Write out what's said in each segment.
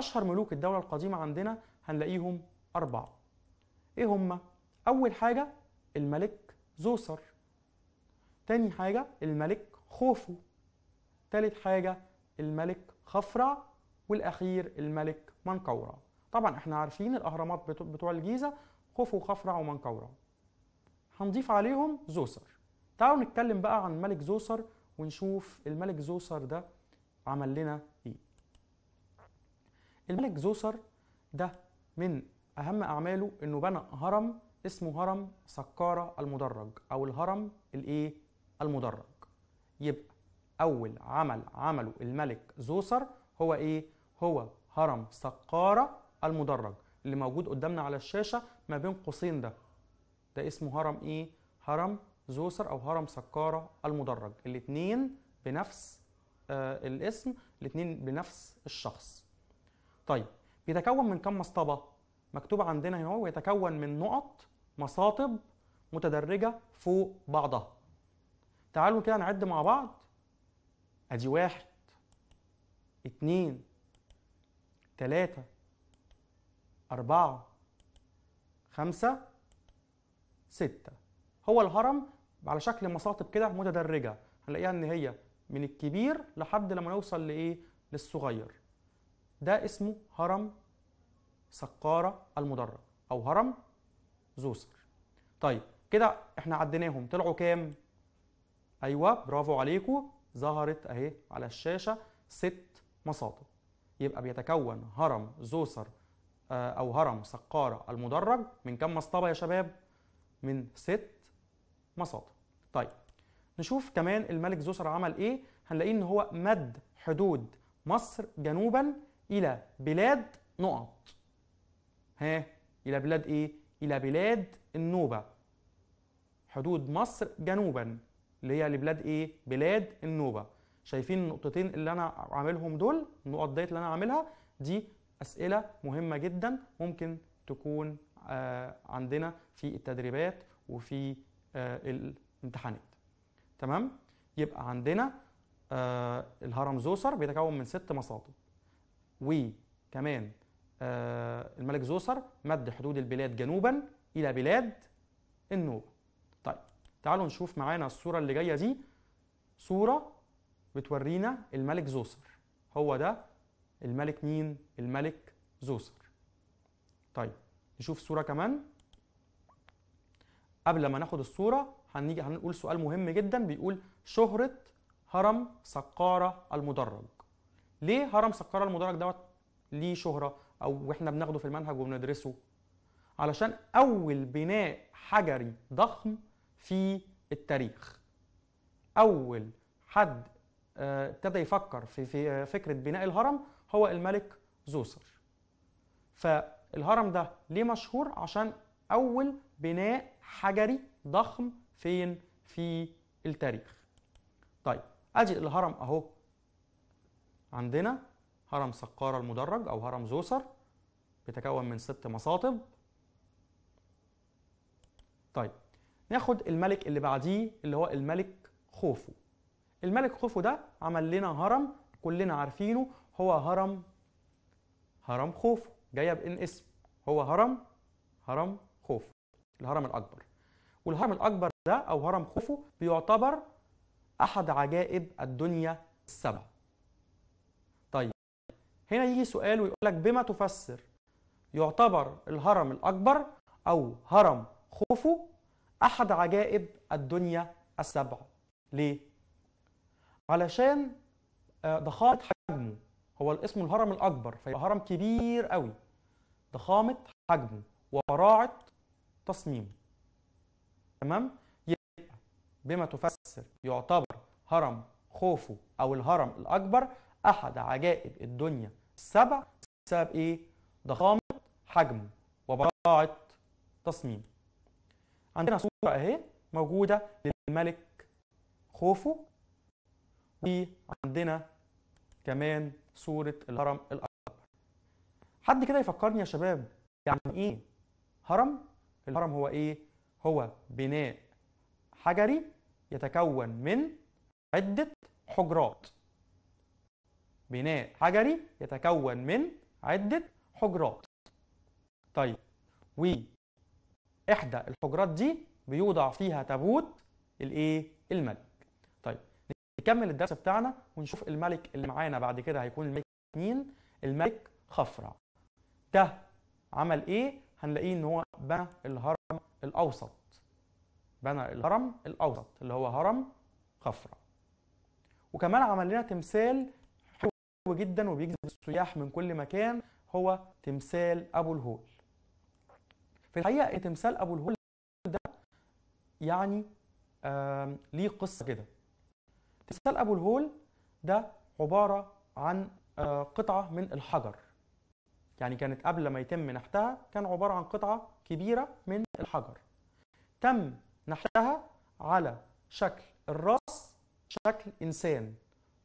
أشهر ملوك الدولة القديمة عندنا هنلاقيهم أربعة إيه هما؟ أول حاجة الملك زوسر تاني حاجة الملك خوفو تالت حاجة الملك خفرع والأخير الملك منقورع طبعا احنا عارفين الأهرامات بتوع الجيزة خوفو خفرع ومنقورع هنضيف عليهم زوسر تعالوا نتكلم بقى عن الملك زوسر ونشوف الملك زوسر ده عمل لنا ايه الملك زوسر ده من أهم أعماله إنه بنى هرم اسمه هرم سكارة المدرج أو الهرم الإيه؟ المدرج يبقى أول عمل عمله الملك زوسر هو إيه؟ هو هرم سقارة المدرج اللي موجود قدامنا على الشاشة ما بين قوسين ده ده اسمه هرم إيه؟ هرم زوسر أو هرم سكارة المدرج الاتنين بنفس آه الاسم الاتنين بنفس الشخص طيب بيتكون من كم مصطبه مكتوب عندنا هنا هو من نقط مساطب متدرجه فوق بعضها تعالوا كده نعد مع بعض ادي واحد اتنين تلاتة أربعة خمسة ستة هو الهرم على شكل مساطب كده متدرجة هنلاقيها إن هي من الكبير لحد لما نوصل لإيه للصغير ده اسمه هرم سقارة المدرج أو هرم زوسر طيب كده احنا عديناهم طلعوا كام؟ أيوه برافو عليكم ظهرت أهي على الشاشة ست مصادر يبقى بيتكون هرم زوسر آه، أو هرم سقارة المدرج من كم مصطبة يا شباب؟ من ست مصادر طيب نشوف كمان الملك زوسر عمل ايه هنلاقيه ان هو مد حدود مصر جنوبا إلى بلاد نقط ها إلى بلاد إيه؟ إلى بلاد النوبة حدود مصر جنوبا اللي هي لبلاد إيه؟ بلاد النوبة شايفين النقطتين اللي أنا عاملهم دول النقط ديت اللي أنا عاملها دي أسئلة مهمة جدا ممكن تكون آه عندنا في التدريبات وفي آه الامتحانات تمام؟ يبقى عندنا آه الهرم زوسر بيتكون من ست مصادر وكمان آه، الملك زوسر مد حدود البلاد جنوبا إلى بلاد النوبة طيب تعالوا نشوف معانا الصورة اللي جاية دي صورة بتورينا الملك زوسر هو ده الملك مين؟ الملك زوسر طيب نشوف صورة كمان قبل ما ناخد الصورة هنيجي هنقول سؤال مهم جدا بيقول شهرة هرم سقارة المدرج ليه هرم سكره المدرج دوت ليه شهره او واحنا بناخده في المنهج وبندرسه علشان اول بناء حجري ضخم في التاريخ اول حد آه، ابتدى يفكر في, في آه، فكره بناء الهرم هو الملك زوسر فالهرم ده ليه مشهور عشان اول بناء حجري ضخم فين في التاريخ طيب ادي الهرم اهو عندنا هرم سقارة المدرج أو هرم زوسر بيتكون من ست مصاطب طيب ناخد الملك اللي بعديه اللي هو الملك خوفو الملك خوفو ده عمل لنا هرم كلنا عارفينه هو هرم هرم خوفو جايه بان اسم هو هرم هرم خوفو الهرم الاكبر والهرم الاكبر ده او هرم خوفو بيعتبر احد عجائب الدنيا السبع هنا يجي سؤال ويقول لك بما تفسر يعتبر الهرم الأكبر أو هرم خوفو أحد عجائب الدنيا السبع ليه؟ علشان آه، ضخامة حجمه هو اسمه الهرم الأكبر فيبقى هرم كبير قوي ضخامة حجمه وبراعة تصميمه تمام؟ يبقى بما تفسر يعتبر هرم خوفو أو الهرم الأكبر أحد عجائب الدنيا السبع بسبب إيه؟ ضخامة حجمه وبراعة تصميمه. عندنا صورة أهي موجودة للملك خوفو وعندنا كمان صورة الهرم الأكبر. حد كده يفكرني يا شباب يعني إيه هرم؟ الهرم هو إيه؟ هو بناء حجري يتكون من عدة حجرات بناء حجري يتكون من عدة حجرات طيب و إحدى الحجرات دي بيوضع فيها تابوت الإيه؟ الملك طيب نكمل الدرس بتاعنا ونشوف الملك اللي معانا بعد كده هيكون الملك مين؟ الملك خفرع ده عمل إيه؟ هنلاقيه إن هو بنى الهرم الأوسط بنى الهرم الأوسط اللي هو هرم خفرع وكمان عمل لنا تمثال جدا وبيجذب السياح من كل مكان هو تمثال ابو الهول في الحقيقه إيه تمثال ابو الهول ده يعني ليه قصه كده تمثال ابو الهول ده عباره عن آه، قطعه من الحجر يعني كانت قبل ما يتم نحتها كان عباره عن قطعه كبيره من الحجر تم نحتها على شكل الراس شكل انسان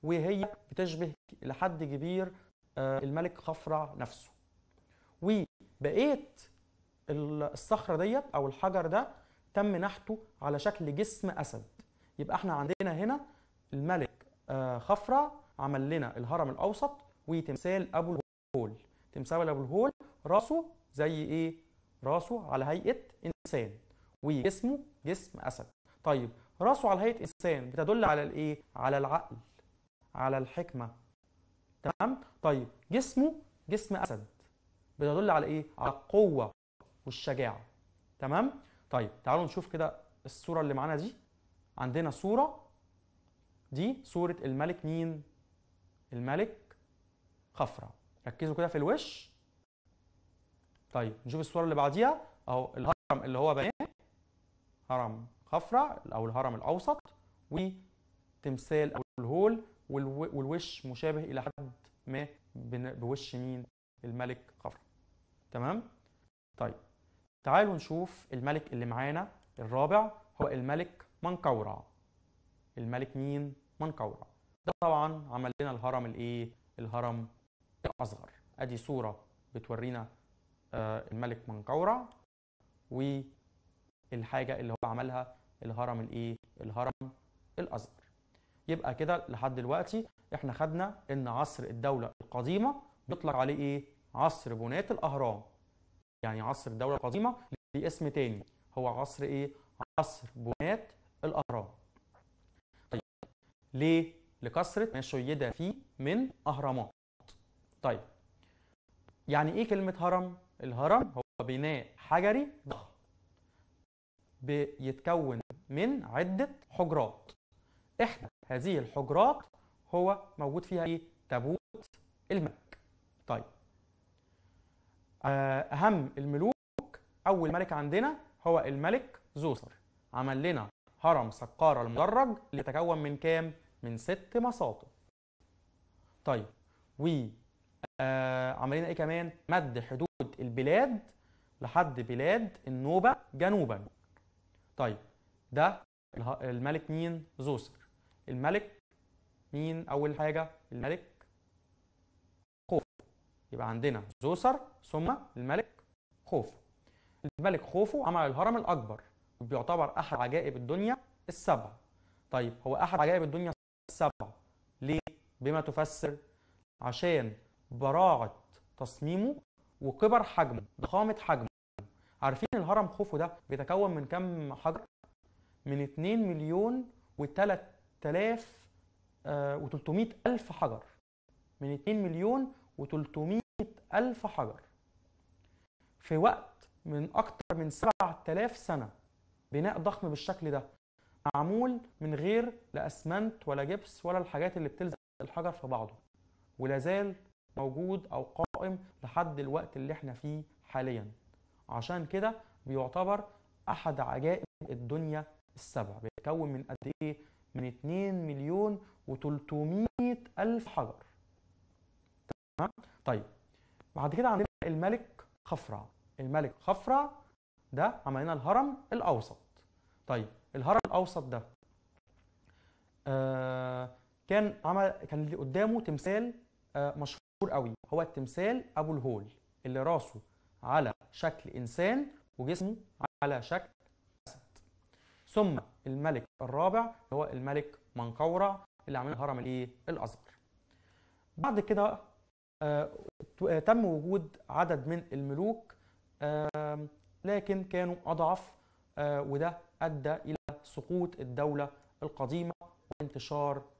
وهي بتشبه إلى حد كبير آه، الملك خفرع نفسه وبقيت الصخرة ديت أو الحجر ده تم نحته على شكل جسم أسد يبقى احنا عندنا هنا الملك آه، خفرع عمل لنا الهرم الأوسط وتمثال أبو الهول تمثال أبو الهول راسه زي إيه؟ راسه على هيئة إنسان وجسمه جسم أسد طيب راسه على هيئة إنسان بتدل على الإيه؟ على العقل على الحكمة تمام طيب جسمه جسم أسد بتدل على إيه على القوة والشجاعة تمام طيب تعالوا نشوف كده الصورة اللي معانا دي عندنا صورة دي صورة الملك مين الملك خفرع ركزوا كده في الوش طيب نشوف الصورة اللي بعديها اهو الهرم اللي هو بناه هرم خفرع او الهرم الاوسط وتمثال او الهول والوش مشابه الى حد ما بوش مين الملك خفرع تمام طيب تعالوا نشوف الملك اللي معانا الرابع هو الملك منقورع الملك مين منقورع ده طبعا عمل لنا الهرم الايه الهرم الاصغر ادي صوره بتورينا آه، الملك منقورع والحاجه اللي هو عملها الهرم الايه الهرم الاصغر يبقى كده لحد دلوقتي احنا خدنا ان عصر الدوله القديمه بيطلق عليه ايه عصر بناة الاهرام يعني عصر الدوله القديمه ليه اسم تاني هو عصر ايه عصر بناة الاهرام طيب ليه لكثره ما شيد فيه من اهرامات طيب يعني ايه كلمه هرم الهرم هو بناء حجري ضخم بيتكون من عده حجرات احدى هذه الحجرات هو موجود فيها ايه تابوت الملك طيب آه، اهم الملوك اول ملك عندنا هو الملك زوسر عمل لنا هرم سقارة المدرج اللي يتكون من كام من ست مساطب طيب و آه عملنا ايه كمان مد حدود البلاد لحد بلاد النوبه جنوبا طيب ده الملك مين زوسر الملك مين أول حاجة الملك خوف يبقى عندنا زوسر ثم الملك خوفو الملك خوفو عمل الهرم الأكبر بيعتبر أحد عجائب الدنيا السبع طيب هو أحد عجائب الدنيا السبع ليه؟ بما تفسر عشان براعة تصميمه وكبر حجمه ضخامة حجمه عارفين الهرم خوفو ده بيتكون من كم حجر؟ من 2 مليون و3 آه، و300 ألف حجر من 2 مليون و300 ألف حجر في وقت من أكتر من 7000 سنة بناء ضخم بالشكل ده معمول من غير لا أسمنت ولا جبس ولا الحاجات اللي بتلزق الحجر في بعضه ولا زال موجود أو قائم لحد الوقت اللي احنا فيه حاليا عشان كده بيعتبر أحد عجائب الدنيا السبع بيتكون من قد إيه من 2 مليون و300 ألف حجر تمام طيب بعد كده عندنا الملك خفرع الملك خفرع ده عملنا الهرم الأوسط طيب الهرم الأوسط ده آه كان عمل كان اللي قدامه تمثال آه مشهور قوي هو التمثال أبو الهول اللي راسه على شكل إنسان وجسمه على شكل ثم الملك الرابع هو الملك منقورة اللي عمل الهرم الايه الازهر بعد كده آه،, آه تم وجود عدد من الملوك آه لكن كانوا اضعف آه وده ادى الى سقوط الدوله القديمه وانتشار